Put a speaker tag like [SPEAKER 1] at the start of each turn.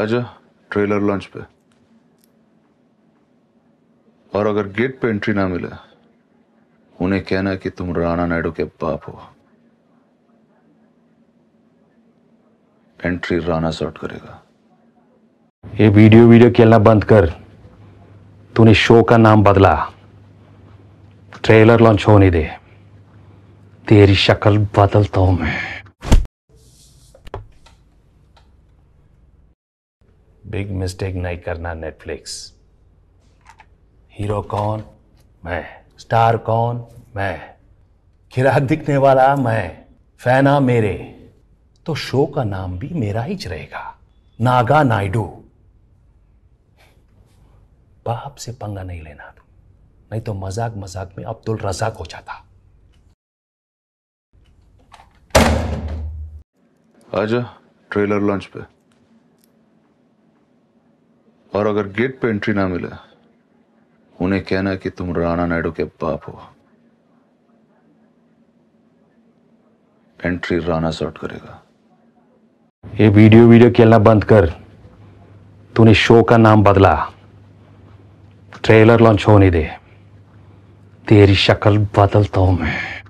[SPEAKER 1] आजा trailer launch पे और अगर गेट पे एंट्री ना मिले उन्हें कहना कि तुम राणा नायडू के बाप हो एंट्री राणा सॉर्ट करेगा
[SPEAKER 2] ये वीडियो वीडियो खेलना बंद कर तूने शो का नाम बदला ट्रेलर लॉन्च होने दे तेरी शक्ल बदलता हूं मैं बिग मिस्टेक नहीं करना नेटफ्लिक्स हीरो कौन मैं स्टार कौन मैं खिराक दिखने वाला मैं फैना मेरे तो शो का नाम भी मेरा ही रहेगा नागा नायडू बाप से पंगा नहीं लेना तू नहीं तो मजाक मजाक में अब्दुल रजाक हो जाता
[SPEAKER 1] आजा ट्रेलर लॉन्च पे और अगर गेट पे एंट्री ना मिला उन्हें कहना कि तुम राणा नायडू के बाप हो एंट्री राणा सॉर्ट करेगा
[SPEAKER 2] ये वीडियो वीडियो खेलना बंद कर तूने शो का नाम बदला ट्रेलर लॉन्च होने दे तेरी शक्ल बदलता हूं मैं